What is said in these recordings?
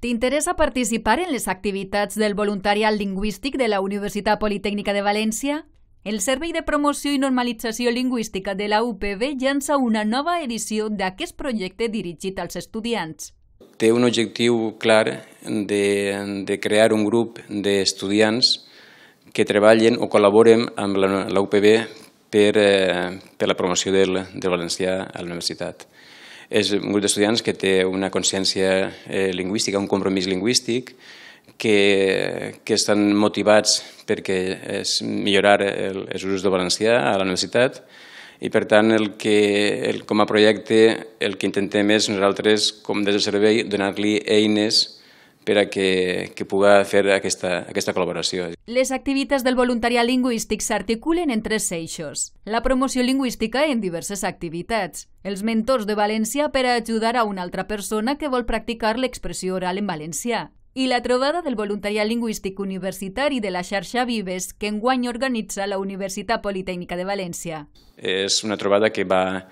T'interessa participar en les activitats del voluntariat lingüístic de la Universitat Politècnica de València? El Servei de Promoció i Normalització Lingüística de la UPB llança una nova edició d'aquest projecte dirigit als estudiants. Té un objectiu clar de, de crear un grup d'estudiants que treballen o col·laboren amb la, la UPB per, eh, per la promoció del, del valencià a la universitat. És un grup d'estudiants que té una consciència eh, lingüística, un compromís lingüístic, que, que estan motivats perquè és millorar el, els usos del valencià a la universitat i per tant el que, el, com a projecte el que intentem és nosaltres com des del servei donar-li eines per a que, que puga fer aquesta, aquesta col·laboració. Les activitats del voluntariat lingüístic s'articulen en tres eixos. La promoció lingüística en diverses activitats, els mentors de València per a ajudar a una altra persona que vol practicar l'expressió oral en valencià, i la trobada del voluntariat lingüístic universitari de la xarxa Vives que enguany organitza la Universitat Politècnica de València. És una trobada que va,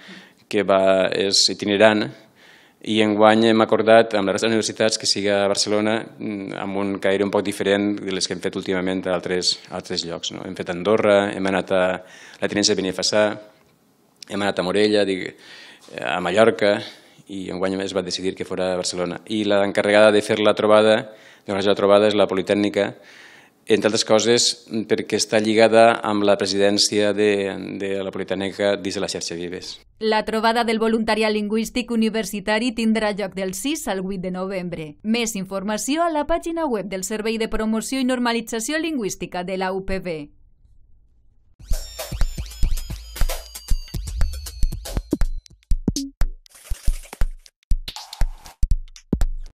que va, és itinerant, i enguany hem acordat amb la resta de universitats que siga a Barcelona mm, amb un caire un poc diferent de les que hem fet últimament a altres, a altres llocs. No? Hem fet Andorra, hem anat a la Tinença de Benifassà, hem anat a Morella, dic, eh, a Mallorca, i enguany es va decidir que fora a Barcelona. I l'encarregada de fer la trobada, de la trobada és la Politècnica, entre altres coses perquè està lligada amb la presidència de, de la Politècnica dins de la xarxa Vives. La trobada del voluntariat lingüístic universitari tindrà lloc del 6 al 8 de novembre. Més informació a la pàgina web del Servei de Promoció i Normalització Lingüística de la UPB.